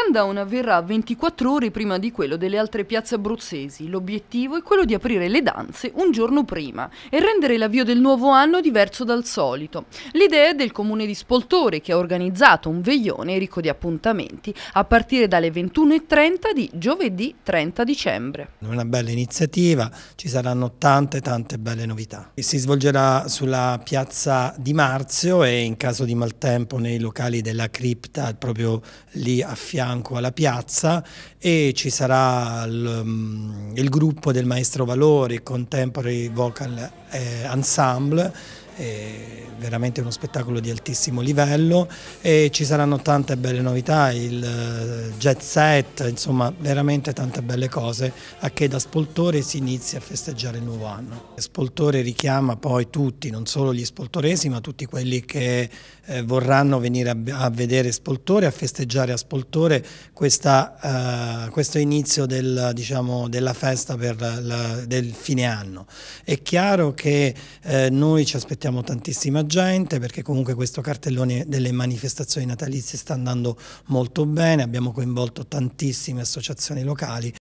countdown avverrà 24 ore prima di quello delle altre piazze abruzzesi. L'obiettivo è quello di aprire le danze un giorno prima e rendere l'avvio del nuovo anno diverso dal solito. L'idea è del comune di Spoltore che ha organizzato un veglione ricco di appuntamenti a partire dalle 21.30 di giovedì 30 dicembre. Una bella iniziativa, ci saranno tante tante belle novità. Si svolgerà sulla piazza di Marzio e in caso di maltempo nei locali della cripta proprio lì a fianco fianco alla piazza e ci sarà il, mm, il gruppo del maestro Valori, Contemporary Vocal eh, Ensemble è veramente uno spettacolo di altissimo livello e ci saranno tante belle novità, il eh, jet set, insomma veramente tante belle cose a che da Spoltore si inizia a festeggiare il nuovo anno. Spoltore richiama poi tutti, non solo gli spoltoresi ma tutti quelli che eh, vorranno venire a, vedere Spoltore, a festeggiare a Spoltore questa, uh, questo inizio del, diciamo, della festa la, del fine anno. È chiaro che uh, noi ci aspettiamo aspettiamo tantissima gente perché comunque questo cartellone delle manifestazioni natalizie sta andando molto bene, abbiamo coinvolto tantissime associazioni locali